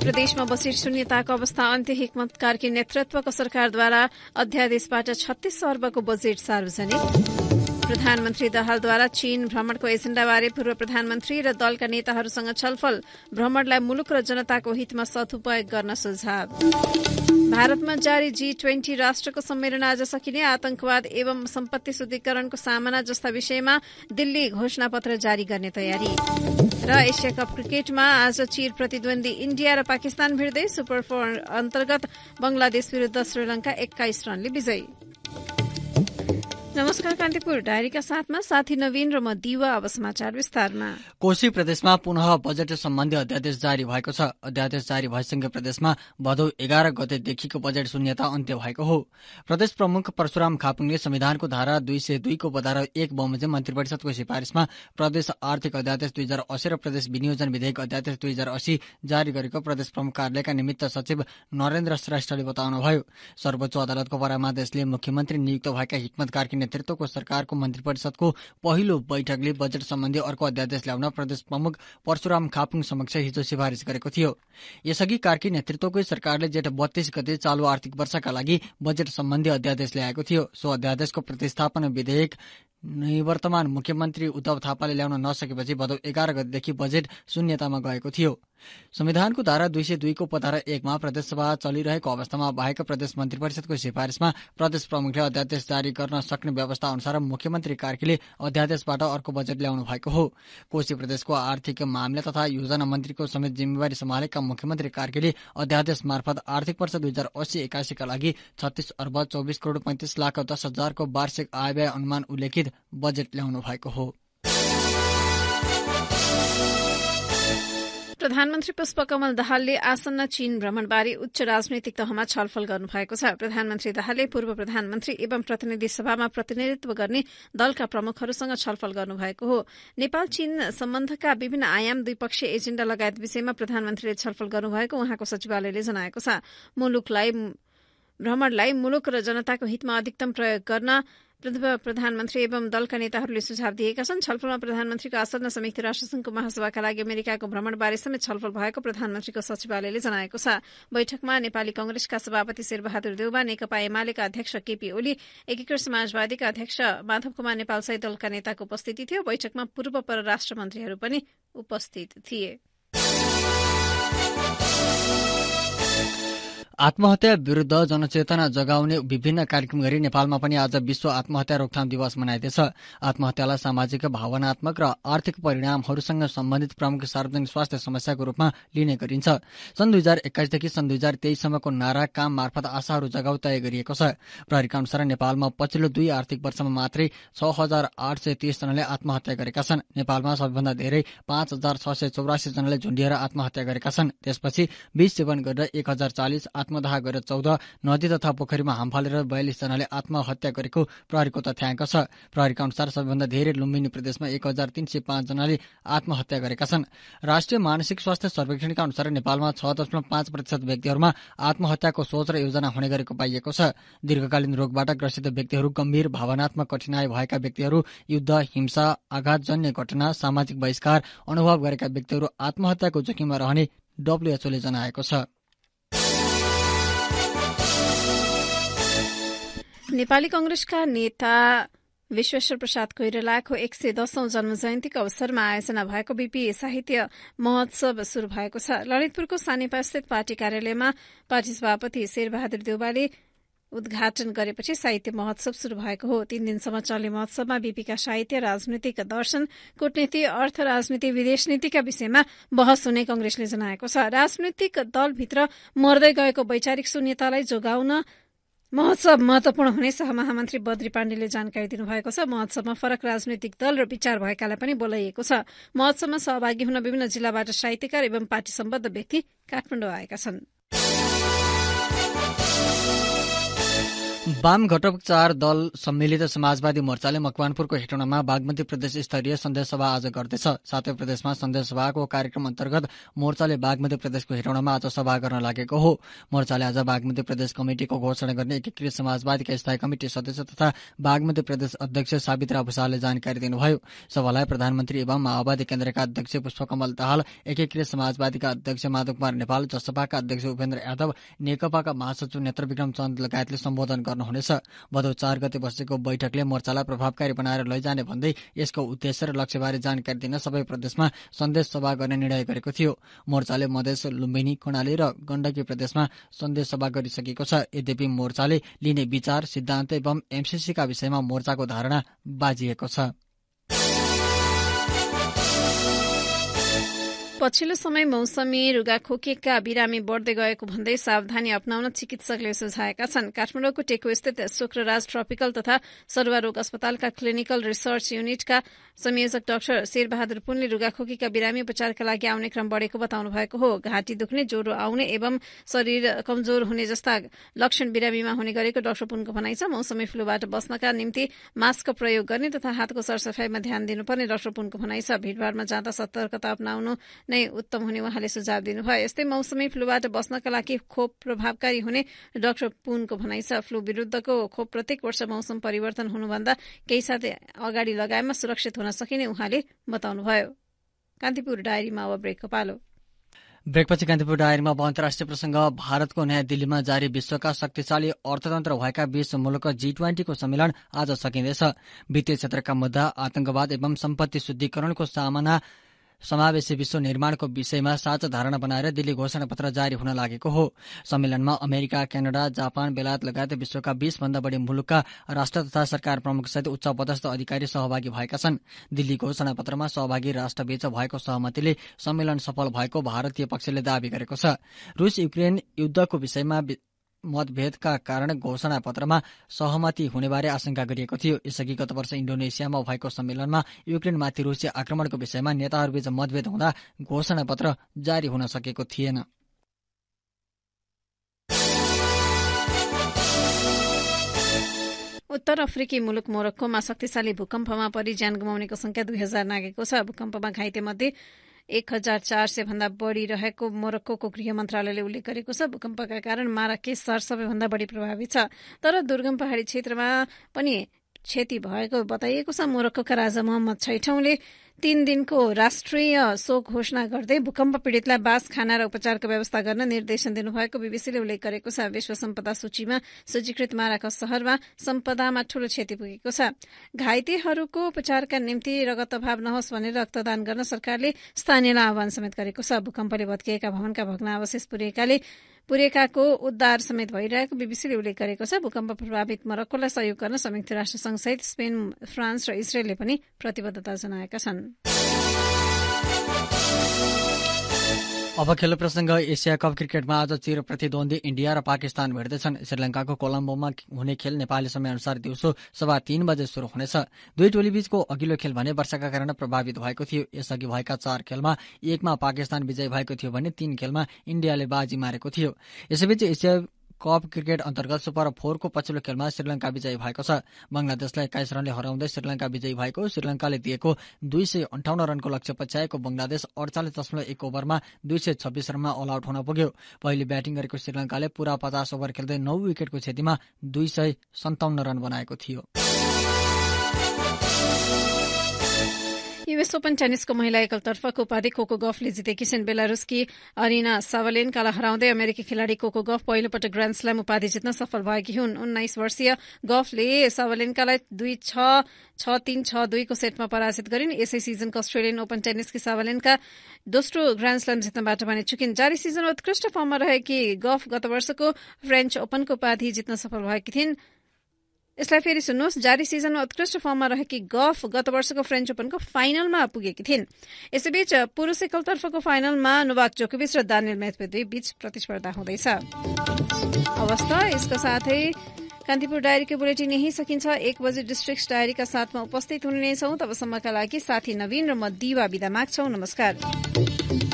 प्रदेशमा बसी शून्यताको अवस्था अन्त्य हिक्मत कार्की नेतृत्वको सरकारद्वारा अध्यादेशबाट छत्तीस अर्बको बजेट सार्वजनिक प्रधानमन्त्री दहालद्वारा चीन भ्रमणको एजेण्डाबारे पूर्व प्रधानमन्त्री र दलका नेताहरूसँग छलफल भ्रमणलाई मुलुक र जनताको हितमा सदुपयोग गर्न सुझाव भारतमा जारी जी ट्वेन्टी राष्ट्रको सम्मेलन आज सकिने आतंकवाद एवं सम्पत्ति शुद्धिकरणको सामना जस्ता विषयमा दिल्ली घोषणा पत्र जारी गर्ने तयारी र एसिया कप क्रिकेटमा आज चिर प्रतिद्वन्दी इण्डिया र पाकिस्तान भिड्दै सुपर फोर अन्तर्गत बंगलादेश विरूद्ध श्रीलंका एक्काइस रनले विजयी नमस्कार कान्तिपुर डायरीका साथमा साथी नवीन र म दिवा अब समाचार विस्तारमा कोशी प्रदेशमा पुनः बजेट सम्बन्धी अध्यादेश जारी भएको छ अध्यादेश जारी भएसँगै प्रदेशमा भदौ एघार गतेदेखिको बजेट शून्यता अन्त्य भएको हो प्रदेश प्रमुख परशुराम खापुङले संविधानको धारा दुई सय दुईको बधारा एक बमोजिम मन्त्री परिषदको सिफारिसमा प्रदेश आर्थिक अध्यादेश दुई हजार असी र प्रदेश विनियोजन विधेयक अध्यादेश दुई हजार असी जारी गरेको प्रदेश प्रमुख कार्यालयका निमित्त सचिव नरेन्द्र श्रेष्ठले बताउनुभयो सर्वोच्च अदालतको परामादेशले मुख्यमन्त्री नियुक्त भएका हिक्मत कार्की नेतृत्वको सरकारको मन्त्री परिषदको पहिलो बैठकले बजेट सम्बन्धी अर्को अध्यादेश ल्याउन प्रदेश प्रमुख परशुराम खापुङ समक्ष हिजो सिफारिश गरेको थियो यसअघि कार्की नेतृत्वकै सरकारले जेठ बत्तीस गते चालु आर्थिक वर्षका लागि बजेट सम्बन्धी अध्यादेश ल्याएको थियो सो अध्यादेशको प्रतिस्थापन विधेयक निवर्तमान मुख्यमन्त्री उद्धव थापाले ल्याउन नसकेपछि भदौ एघार गतेदेखि बजेट शून्यतामा गएको थियो संविधानको धारा दुई सय दुईको उपधारा एकमा प्रदेशसभा चलिरहेको अवस्थामा बाहेक प्रदेश मन्त्री परिषदको सिफारिसमा प्रदेश प्रमुखले अध्यादेश जारी गर्न सक्ने व्यवस्था अनुसार मुख्यमन्त्री कार्कीले अध्यादेशबाट अर्को बजेट ल्याउनु भएको हो कोशी प्रदेशको आर्थिक मामिला तथा योजना मन्त्रीको समेत जिम्मेवारी सम्हालेका मुख्यमन्त्री कार्कीले अध्यादेश मार्फत आर्थिक वर्ष दुई हजार अस्सी एकासीका लागि छत्तिस अर्ब चौबिस करोड पैँतिस लाख दस हजारको वार्षिक आय अनुमान उल्लेखित बजेट ल्याउनु भएको हो प्रधानमन्त्री पुष्पकमल दाहालले आसन्न चीन भ्रमणबारे उच्च राजनैतिक तहमा छलफल गर्नुभएको छ प्रधानमन्त्री दाहालले पूर्व प्रधानमन्त्री एवं प्रतिनिधि सभामा प्रतिनिधित्व गर्ने दलका प्रमुखहरूसँग छलफल गर्नुभएको हो नेपाल चीन सम्बन्धका विभिन्न आयाम द्विपक्षीय एजेण्डा लगायत विषयमा प्रधानमन्त्रीले छलफल गर्नुभएको उहाँको सचिवालयले जनाएको छ मुलुकलाई भ्रमणलाई मुलुक र जनताको हितमा अधिकतम प्रयोग गर्न पूर्व प्रधानमन्त्री एवं दलका नेताहरूले सुझाव दिएका छन् छलफलमा प्रधानमन्त्रीको आसन्न संयुक्त राष्ट्रसंघको महासभाका लागि अमेरिकाको भ्रमणबारे समेत छलफल भएको प्रधानमन्त्रीको सचिवालयले जनाएको छ बैठकमा नेपाली कंग्रेसका सभापति शेरबहादुर देउवा नेकपा एमालेका अध्यक्ष केपी ओली एकीकृत समाजवादीका अध्यक्ष माधव कुमार नेपाल सहित दलका नेताको उपस्थिति थियो बैठकमा पूर्व परराष्ट्र मन्त्रीहरू पनि उपस्थित थिए आत्महत्या विरूद्ध जनचेतना जगाउने विभिन्न कार्यक्रम गरी नेपालमा पनि आज विश्व आत्महत्या रोकथाम दिवस मनाइँदैछ आत्महत्यालाई सामाजिक भावनात्मक र आर्थिक परिणामहरूसँग सम्बन्धित प्रमुख सार्वजनिक स्वास्थ्य समस्याको रूपमा लिने गरिन्छ सन् दुई हजार एक्काइसदेखि सन् दुई हजार तेइससम्मको नारा काम मार्फत आशाहरू जगाउ तय गरिएको छ प्रहरीका अनुसार नेपालमा पछिल्लो दुई आर्थिक वर्षमा मात्रै छ हजार आठ सय तीसजनाले आत्महत्या गरेका छन् नेपालमा सबैभन्दा धेरै पाँच हजार छ सय झुन्डिएर आत्महत्या गरेका छन् त्यसपछि बीस सेवन गरेर एक हजार चालिस आत्मदाह गरेर चौध नदी तथा पोखरीमा हाम फालेर बयालिसजनाले आत्महत्या गरेको प्रहरीको तथ्याङ्क छ प्रहरीका अनुसार सबैभन्दा धेरै लुम्बिनी प्रदेशमा एक हजार तीन सय पाँचजनाले आत्महत्या गरेका छन् राष्ट्रिय मानसिक स्वास्थ्य सर्वेक्षणका अनुसार नेपालमा छ दशमलव पाँच प्रतिशत व्यक्तिहरूमा आत्महत्याको सोच र योजना हुने गरेको पाइएको छ दीर्घकालीन रोगबाट ग्रसित व्यक्तिहरू गम्भीर भावनात्मक कठिनाई भएका व्यक्तिहरू युद्ध हिंसा आघातजन्य घटना सामाजिक बहिष्कार अनुभव गरेका व्यक्तिहरू आत्महत्याको जोखिममा रहने डब्ल्युएचओले जनाएको छ नेपाली कंग्रेसका नेता विश्वेश्वर प्रसाद कोइरालाको एक सय दशौं जन्म जयन्तीको अवसरमा आयोजना भएको बीपी साहित्य महोत्सव शुरू भएको छ ललितपुरको सानेपास्थित पार्टी कार्यालयमा पार्टी सभापति शेरबहादुर देवालले उद्घाटन गरेपछि साहित्य महोत्सव शुरू भएको हो तीन दिनसम्म चल्ने महोत्सवमा बीपीका साहित्य राजनीतिक दर्शन कूटनीति अर्थ राजनीति विदेश नीतिका विषयमा बहस हुने कंग्रेसले जनाएको छ राजनैतिक दलभित्र मर्दै गएको वैचारिक शून्यतालाई जोगाउन महोत्सव महत्वपूर्ण हुने सहमहामन्त्री बद्री पाण्डेले जानकारी दिनुभएको छ महोत्सवमा फरक राजनैतिक दल र विचार भएकालाई पनि बोलाइएको छ महोत्सवमा सहभागी हुन विभिन्न जिल्लाबाट साहित्यकार एवं पार्टी सम्बद्ध व्यक्ति काठमाडौँ आएका छनृ वाम घटक चार दल सम्मिलित समाजवादी मोर्चाले मकवानपुरको हेटौँडामा बागमती प्रदेश स्तरीय सन्देश सभा आज गर्दैछ सातै प्रदेशमा सन्देश सभाको कार्यक्रम अन्तर्गत मोर्चाले बागमती प्रदेशको हेटौँडामा आज सभा गर्न लागेको हो मोर्चाले आज बागमती प्रदेश कमिटिको घोषणा गर्ने एकीकृत समाजवादीका स्थायी कमिटी सदस्य तथा बागमती प्रदेश अध्यक्ष सावित्रा भूषालले जानकारी दिनुभयो सभालाई प्रधानमन्त्री एवं माओवादी केन्द्रका अध्यक्ष पुष्पकमल दाहाल एकीकृत समाजवादीका अध्यक्ष माधव कुमार नेपाल जसपाका अध्यक्ष उपेन्द्र यादव नेकपाका महासचिव नेत्र विक्रम चन्द लगायतले सम्बोधन गरे गर्नुहुनेछ भदौ चार गते बसेको बैठकले मोर्चालाई प्रभावकारी बनाएर लैजाने भन्दै यसको उद्देश्य र लक्ष्यबारे जानकारी दिन सबै प्रदेशमा सन्देश सभा गर्ने निर्णय गरेको थियो मोर्चाले मधेस लुम्बिनी कर्णाली र गण्डकी प्रदेशमा सन्देश सभा गरिसकेको छ यद्यपि मोर्चाले लिने विचार सिद्धान्त एवं एमसिसीका विषयमा मोर्चाको धारणा बाजिएको छ पछिल्लो समय मौसमी खोकेका बिरामी बढ्दै गएको भन्दै सावधानी अप्नाउन चिकित्सकले सुझाएका छन् काठमाडौँको टेकुस्थित शुक्रराज ट्रपिकल तथा रोग अस्पतालका क्लिनिकल रिसर्च युनिटका संयोजक डाक्टर शेरबहादुर पुनले रुगाखोकीका बिरामी उपचारका लागि आउने क्रम बढेको बताउनु भएको हो घाँटी दुख्ने ज्वरो आउने एवं शरीर कमजोर हुने जस्ता लक्षण बिरामीमा हुने गरेको डाक्टर पुनको भनाइ छ मौसमी फ्लूबाट बस्नका निम्ति मास्क प्रयोग गर्ने तथा हातको सरसफाईमा ध्यान दिनुपर्ने डाक्टर पुनको भनाइ छ भीड़भाड़मा जाँदा सतर्कता अप्नाउनु नै उत्तम हुने उहाँले सुझाव दिनुभयो यस्तै मौसमी फ्लूबाट बस्नका लागि खोप प्रभावकारी हुने डाक्टर पुनको भनाइ छ फ्लू विरूद्धको खोप प्रत्येक वर्ष मौसम परिवर्तन हुनुभन्दा केही साथै अगाडि लगाएमा सुरक्षित हुन सकिने उहाँले बताउनुभयो कान्तिपुर डायरीमा अब ब्रेक पालो ब्रेकपछि कान्तिपुर डायरीमा अब अन्तर्राष्ट्रिय प्रसङ्ग भारतको नयाँ दिल्लीमा जारी विश्वका शक्तिशाली अर्थतन्त्र भएका बीस मुलुक जी ट्वेन्टीको सम्मेलन आज सकिँदैछ वित्तीय क्षेत्रका मुद्दा आतंकवाद एवं सम्पत्ति शुद्धिकरणको सामना समावेशी विश्व निर्माणको विषयमा साँचो धारणा बनाएर दिल्ली घोषणा पत्र जारी हुन लागेको हो सम्मेलनमा अमेरिका क्यानाडा जापान बेलायत लगायत विश्वका बीसभन्दा बढी मुलुकका राष्ट्र तथा सरकार प्रमुख सहित उच्च पदस्थ अधिकारी सहभागी भएका छन् दिल्ली घोषणा पत्रमा सहभागी राष्ट्रबीच भएको सहमतिले सम्मेलन सफल भएको भारतीय पक्षले दावी गरेको छ रुस युक्रेन युद्धको विषयमा मतभेदका कारण घोषणा पत्रमा सहमति हुनेबारे आशंका गरिएको थियो यसअघि गत वर्ष इण्डोनेसियामा भएको सम्मेलनमा युक्रेनमाथि रुसी आक्रमणको विषयमा नेताहरूबीच मतभेद हुँदा घोषणा पत्र जारी हुन सकेको थिएन उत्तर अफ्रिकी मुलुक मोरक्कोमा शक्तिशाली भूकम्पमा परि ज्यान गुमाउनेको संख्या दुई हजार नागेको छ भूकम्पमा घाइते मध्ये एक हजार चार सय भन्दा बढी रहेको मोरक्को गृह मन्त्रालयले उल्लेख गरेको छ भूकम्पका कारण माराके सहर सबैभन्दा बढी प्रभावित छ तर दुर्गम पहाडी क्षेत्रमा पनि क्षति भएको बताइएको छ मोरक्कोका राजा मोहम्मद छैठौंले तीन दिनको राष्ट्रिय शोक घोषणा गर्दै भूकम्प पीड़ितलाई बास खाना र उपचारको व्यवस्था गर्न निर्देशन दिनुभएको बीबीसीले उल्लेख गरेको छ विश्व सम्पदा सूचीमा सूचीकृत माराको शहरमा सम्पदामा ठूलो क्षति पुगेको छ घाइतेहरूको उपचारका निम्ति रगत अभाव नहोस् भनेर रक्तदान गर्न सरकारले स्थानीयलाई आह्वान समेत गरेको छ भूकम्पले भत्किएका भवनका भग्नावशेष पुर्याएकाले पुरेकाको उद्धार समेत भइरहेको बीबीसीले उल्लेख गरेको छ भूकम्प प्रभावित मरक्कोलाई सहयोग गर्न संयुक्त राष्ट्रसंघसहित स्पेन फ्रान्स र इजरायलले पनि प्रतिबद्धता जनाएका छनृ अब खेल प्रसङ्ग एसिया कप क्रिकेटमा आज चिर प्रतिद्वन्दी इन्डिया र पाकिस्तान भेट्दैछन् श्रीलङ्काको कोलम्बोमा हुने खेल नेपाली समयअनुसार दिउँसो सभा तीन बजे शुरू हुनेछ दुई टोलीबीचको अघिल्लो खेल भने वर्षाका कारण प्रभावित भएको थियो यसअघि भएका चार खेलमा एकमा पाकिस्तान विजयी भएको थियो भने तीन खेलमा इण्डियाले बाजी मारेको थियो यसैबीच एसिया कप क्रिकेट अन्तर्गत सुपर फोरको पछिल्लो खेलमा श्रीलंका विजयी भएको छ बंगलादेशलाई एक्काइस रनले हराउँदै श्रीलंका विजयी भएको श्रीलंकाले दिएको दुई सय अन्ठाउन्न रनको लक्ष्य पछ्याएको बंगलादेश अडचालिस दशमलव एक ओभरमा दुई सय छब्बीस रनमा अल आउट हुन पुग्यो पहिले ब्याटिङ गरेको श्रीलंकाले पूरा पचास ओभर खेल्दै नौ विकेटको क्षतिमा दुई सय सन्ताउन्न रन बनाएको थियो युएस ओपन टेनिसको महिला एकल तर्फको उपाधि कोको गफले जितेकी छिन् बेलारुसकी अरिना सावलेनकालाई हराउँदै अमेरिकी खेलाड़ी कोको गफ पहिलोपटक ग्रान्ड स्ल्याम उपाधि जित्न सफल भएकी हुन् उन्नाइस वर्षीय गफले सावलेनकालाई दुई छ छ तीन छ दुईको सेटमा पराजित गरिन् यसै सिजनको अस्ट्रेलियन ओपन टेनिसकी सावलेनका दोस्रो ग्रान्ड जित्न जित्नबाट भने चुकिन् जारी सिजन उत्कृष्ट फर्ममा रहेकी गफ गत वर्षको फ्रेन्च ओपनको उपाधि जित्न सफल भएकी थिइन् यसलाई फेरि सुन्नुहोस् जारी सिजनमा उत्कृष्ट फर्ममा रहेकी गफ गत वर्षको फ्रेन्च ओपनको फाइनलमा पुगेकी थिइन् यसैबीच पुरुष एकलतर्फको फाइनलमा नोवाक जोकोविच र दानियल मेथपेदी बीच प्रतिस्पर्धा हुँदैछ यसको साथै कान्तिपुर डायरीको बुलेटिन यही सकिन्छ एक बजे डिस्ट्रिक्ट डायरीका साथमा उपस्थित हुनेछौ तबसम्मका लागि साथी नवीन र म दिवा विदा माग्छौ नमस्कार